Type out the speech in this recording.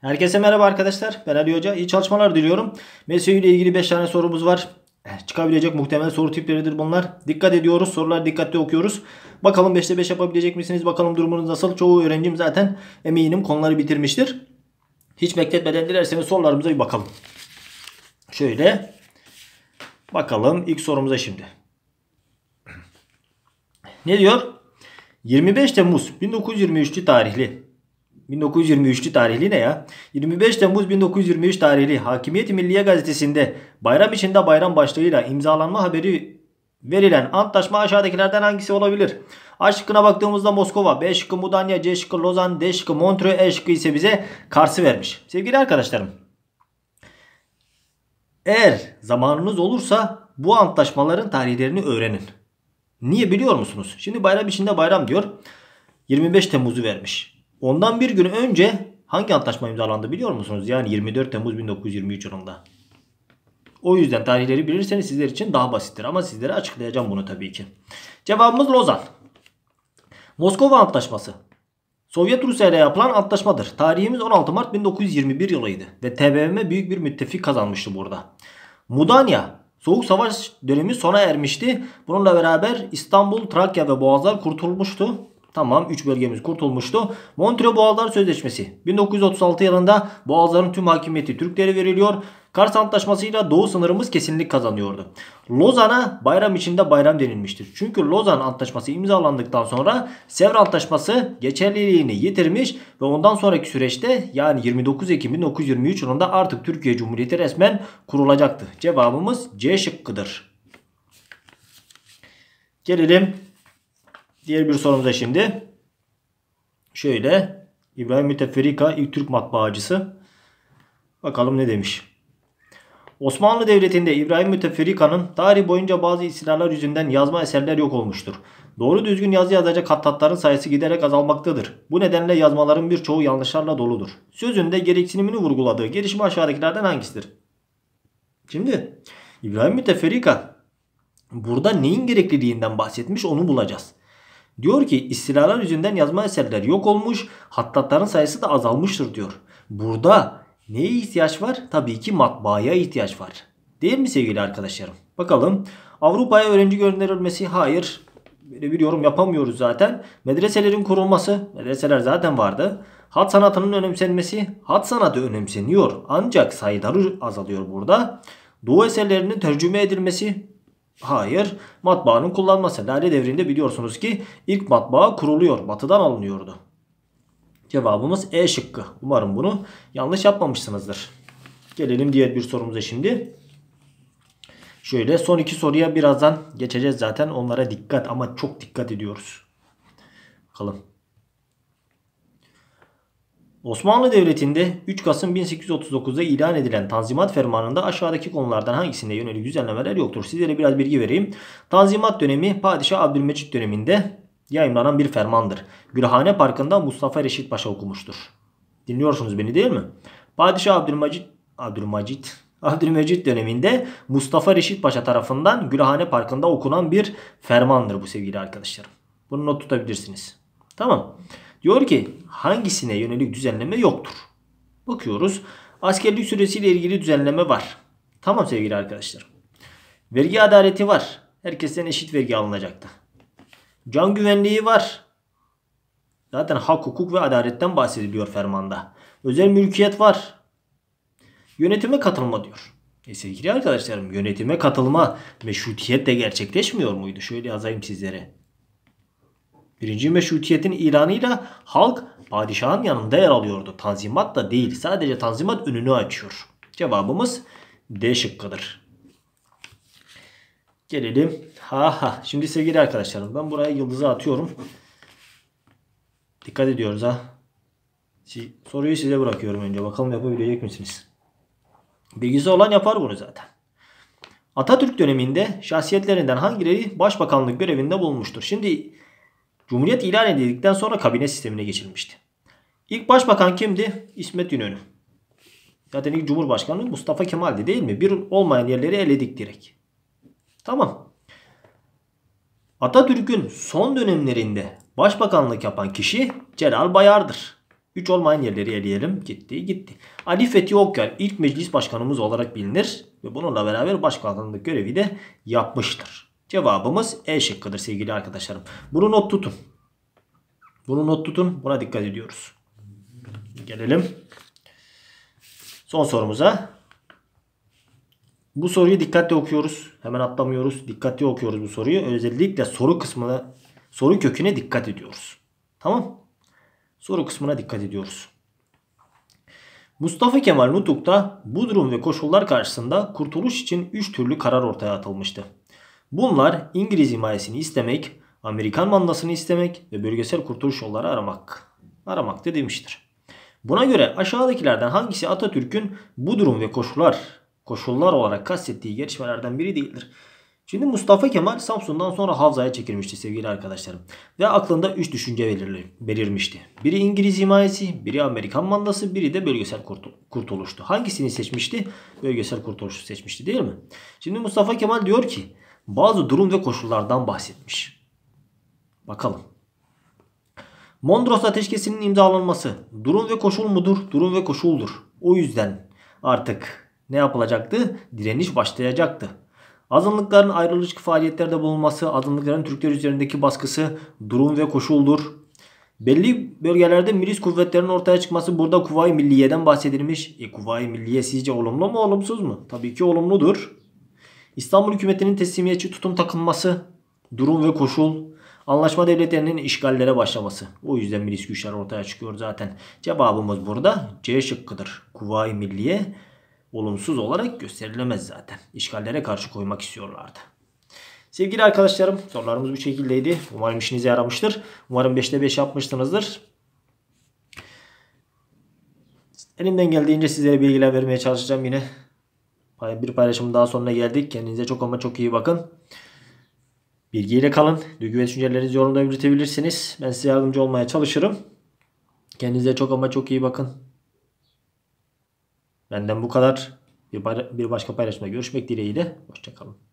Herkese merhaba arkadaşlar. Ben Ali Hoca. İyi çalışmalar diliyorum. Mesele ile ilgili 5 tane sorumuz var. Eh, çıkabilecek muhtemel soru tipleridir bunlar. Dikkat ediyoruz. Sorular dikkatli okuyoruz. Bakalım 5'te 5 yapabilecek misiniz? Bakalım durumunuz nasıl? Çoğu öğrencim zaten eminim konuları bitirmiştir. Hiç bekletmeden dilerseniz sorularımıza bir bakalım. Şöyle. Bakalım ilk sorumuza şimdi. Ne diyor? 25 Temmuz 1923 tarihli 1923'lü tarihli ne ya? 25 Temmuz 1923 tarihli Hakimiyet Milliye Gazetesi'nde bayram içinde bayram başlığıyla imzalanma haberi verilen antlaşma aşağıdakilerden hangisi olabilir? A şıkkına baktığımızda Moskova, B şıkkı Mudanya, C şıkkı Lozan, D şıkkı Montreux, E şıkkı ise bize Kars'ı vermiş. Sevgili arkadaşlarım eğer zamanınız olursa bu antlaşmaların tarihlerini öğrenin. Niye biliyor musunuz? Şimdi bayram içinde bayram diyor. 25 Temmuz'u vermiş. Ondan bir gün önce hangi antlaşma imzalandı biliyor musunuz? Yani 24 Temmuz 1923 yılında. O yüzden tarihleri bilirseniz sizler için daha basittir. Ama sizlere açıklayacağım bunu tabii ki. Cevabımız Lozan. Moskova Antlaşması. Sovyet Rusya ile yapılan antlaşmadır. Tarihimiz 16 Mart 1921 yılıydı. Ve TBMM büyük bir müttefik kazanmıştı burada. Mudanya. Soğuk savaş dönemi sona ermişti. Bununla beraber İstanbul, Trakya ve Boğazlar kurtulmuştu. Tamam 3 bölgemiz kurtulmuştu. Montre Boğazlar Sözleşmesi 1936 yılında Boğazların tüm hakimiyeti Türklere veriliyor. Kars Antlaşması'yla doğu sınırımız kesinlik kazanıyordu. Lozan'a bayram içinde bayram denilmiştir. Çünkü Lozan Antlaşması imzalandıktan sonra Sevr Antlaşması geçerliliğini yitirmiş ve ondan sonraki süreçte yani 29 Ekim 1923 yılında artık Türkiye Cumhuriyeti resmen kurulacaktı. Cevabımız C şıkkıdır. Gelelim Diğer bir sorumuz da şimdi. Şöyle İbrahim Müteferrika ilk Türk Matbaacısı. Bakalım ne demiş. Osmanlı Devleti'nde İbrahim Müteferrika'nın tarih boyunca bazı istilalar yüzünden yazma eserler yok olmuştur. Doğru düzgün yazı yazacak hattatların sayısı giderek azalmaktadır. Bu nedenle yazmaların birçoğu yanlışlarla doludur. Sözünde gereksinimini vurguladığı gelişme aşağıdakilerden hangisidir? Şimdi İbrahim Müteferrika burada neyin gerekliliğinden bahsetmiş onu bulacağız. Diyor ki istilalar yüzünden yazma eserler yok olmuş, hattatların sayısı da azalmıştır diyor. Burada neye ihtiyaç var? Tabii ki matbaaya ihtiyaç var. Değil mi sevgili arkadaşlarım? Bakalım. Avrupa'ya öğrenci gönderilmesi hayır. Böyle bir yorum yapamıyoruz zaten. Medreselerin kurulması. Medreseler zaten vardı. Hat sanatının önemsenmesi. Hat sanatı önemseniyor. Ancak sayıları azalıyor burada. Doğu eserlerinin tercüme edilmesi. Hayır. Matbaanın kullanması. Lale devrinde biliyorsunuz ki ilk matbaa kuruluyor. Batıdan alınıyordu. Cevabımız E şıkkı. Umarım bunu yanlış yapmamışsınızdır. Gelelim diğer bir sorumuza şimdi. Şöyle son iki soruya birazdan geçeceğiz zaten. Onlara dikkat ama çok dikkat ediyoruz. Bakalım. Osmanlı Devleti'nde 3 Kasım 1839'da ilan edilen Tanzimat Fermanı'nda aşağıdaki konulardan hangisinde yönelik düzenlemeler yoktur? Sizlere biraz bilgi vereyim. Tanzimat dönemi Padişah Abdülmecit döneminde yayınlanan bir fermandır. Gülhane Parkı'nda Mustafa Reşit Paşa okumuştur. Dinliyorsunuz beni değil mi? Padişah Abdülmecit Abdülmecit Abdülmecit döneminde Mustafa Reşit Paşa tarafından Gülhane Parkı'nda okunan bir fermandır bu sevgili arkadaşlarım. Bunu not tutabilirsiniz. Tamam. Diyor ki hangisine yönelik düzenleme yoktur? Bakıyoruz. Askerlik süresiyle ilgili düzenleme var. Tamam sevgili arkadaşlar. Vergi adaleti var. Herkesten eşit vergi alınacaktı. Can güvenliği var. Zaten hak, hukuk ve adaletten bahsediliyor fermanda. Özel mülkiyet var. Yönetime katılma diyor. E sevgili arkadaşlarım yönetime katılma meşrutiyet de gerçekleşmiyor muydu? Şöyle yazayım sizlere. Birinci meşrutiyetin ilanıyla halk padişahın yanında yer alıyordu. Tanzimat da değil sadece tanzimat önünü açıyor. Cevabımız D şıkkıdır. Gelelim. Ha ha. Şimdi sevgili arkadaşlarım ben buraya yıldızı atıyorum. Dikkat ediyoruz ha. Soruyu size bırakıyorum önce. Bakalım yapabilecek misiniz? Bilgisi olan yapar bunu zaten. Atatürk döneminde şahsiyetlerinden hangileri başbakanlık görevinde bulunmuştur? Şimdi Cumhuriyet ilan edildikten sonra kabine sistemine geçilmişti. İlk başbakan kimdi? İsmet İnönü. Zaten ilk cumhurbaşkanı Mustafa Kemal'di değil mi? Bir olmayan yerleri eledik direkt. Tamam. Atatürk'ün son dönemlerinde başbakanlık yapan kişi Celal Bayar'dır. Üç olmayan yerleri eleyelim. Gitti gitti. Ali Fethi Okyar ilk meclis başkanımız olarak bilinir ve bununla beraber başbakanlık görevi de yapmıştır. Cevabımız E şıkkıdır sevgili arkadaşlarım. Bunu not tutun. Bunu not tutun. Buna dikkat ediyoruz. Gelelim. Son sorumuza. Bu soruyu dikkatle okuyoruz. Hemen atlamıyoruz. Dikkatli okuyoruz bu soruyu. Özellikle soru kısmına, soru köküne dikkat ediyoruz. Tamam. Soru kısmına dikkat ediyoruz. Mustafa Kemal Nutuk'ta bu durum ve koşullar karşısında kurtuluş için 3 türlü karar ortaya atılmıştı. Bunlar İngiliz himayesini istemek, Amerikan mandasını istemek ve bölgesel kurtuluş yolları aramak. Aramak da demiştir. Buna göre aşağıdakilerden hangisi Atatürk'ün bu durum ve koşullar koşullar olarak kastettiği gelişmelerden biri değildir. Şimdi Mustafa Kemal Samsun'dan sonra Havza'ya çekilmişti sevgili arkadaşlarım. Ve aklında 3 düşünce belirli, belirmişti. Biri İngiliz himayesi, biri Amerikan mandası, biri de bölgesel kurtuluştu. Hangisini seçmişti? Bölgesel kurtuluşu seçmişti değil mi? Şimdi Mustafa Kemal diyor ki bazı durum ve koşullardan bahsetmiş. Bakalım. Mondros Ateşkesi'nin imzalanması durum ve koşul mudur? Durum ve koşuldur. O yüzden artık ne yapılacaktı? Direniş başlayacaktı. Azınlıkların ayrılışçı faaliyetlerde bulunması, azınlıkların Türkler üzerindeki baskısı durum ve koşuldur. Belli bölgelerde milis kuvvetlerinin ortaya çıkması burada Kuvayi Milliye'den bahsedilmiş. E Kuvayi Milliye sizce olumlu mu olumsuz mu? Tabii ki olumludur. İstanbul hükümetinin teslimiyetçi tutum takınması, durum ve koşul, anlaşma devletlerinin işgallere başlaması. O yüzden bir risk güçler ortaya çıkıyor zaten. Cevabımız burada C şıkkıdır. Kuvayi Milliye olumsuz olarak gösterilemez zaten. İşgallere karşı koymak istiyorlardı. Sevgili arkadaşlarım sorularımız bu şekildeydi. Umarım işinize yaramıştır. Umarım 5'te 5 yapmışsınızdır. Elimden geldiğince sizlere bilgiler vermeye çalışacağım yine. Bir paylaşım daha sonuna geldik. Kendinize çok ama çok iyi bakın. Bilgiyle kalın. Duygu ve düşüncelerinizi yorumda belirtebilirsiniz. Ben size yardımcı olmaya çalışırım. Kendinize çok ama çok iyi bakın. Benden bu kadar. Bir, bir başka paylaşımda görüşmek dileğiyle. Hoşçakalın.